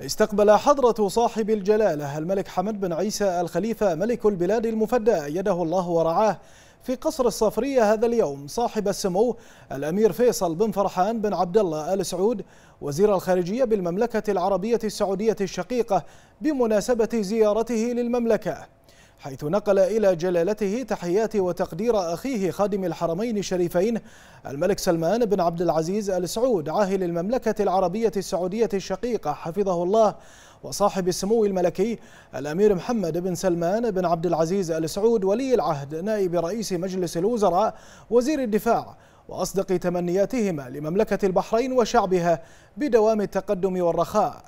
استقبل حضرة صاحب الجلالة الملك حمد بن عيسى الخليفة ملك البلاد المفدى أيده الله ورعاه في قصر الصفرية هذا اليوم صاحب السمو الأمير فيصل بن فرحان بن عبد الله آل سعود وزير الخارجية بالمملكة العربية السعودية الشقيقة بمناسبة زيارته للمملكة حيث نقل إلى جلالته تحيات وتقدير أخيه خادم الحرمين الشريفين الملك سلمان بن عبد العزيز آل سعود عاهل المملكة العربية السعودية الشقيقة حفظه الله وصاحب السمو الملكي الأمير محمد بن سلمان بن عبد العزيز آل سعود ولي العهد نائب رئيس مجلس الوزراء وزير الدفاع وأصدق تمنياتهما لمملكة البحرين وشعبها بدوام التقدم والرخاء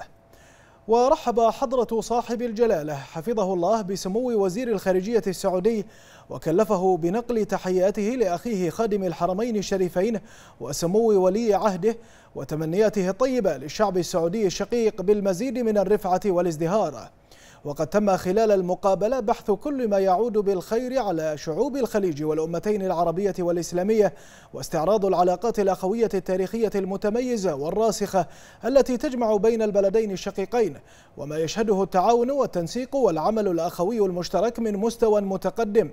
ورحب حضرة صاحب الجلالة حفظه الله بسمو وزير الخارجية السعودي وكلفه بنقل تحياته لأخيه خادم الحرمين الشريفين وسمو ولي عهده وتمنياته الطيبة للشعب السعودي الشقيق بالمزيد من الرفعة والازدهار وقد تم خلال المقابلة بحث كل ما يعود بالخير على شعوب الخليج والأمتين العربية والإسلامية واستعراض العلاقات الأخوية التاريخية المتميزة والراسخة التي تجمع بين البلدين الشقيقين وما يشهده التعاون والتنسيق والعمل الأخوي المشترك من مستوى متقدم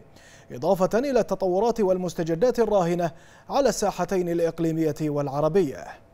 إضافة إلى التطورات والمستجدات الراهنة على الساحتين الإقليمية والعربية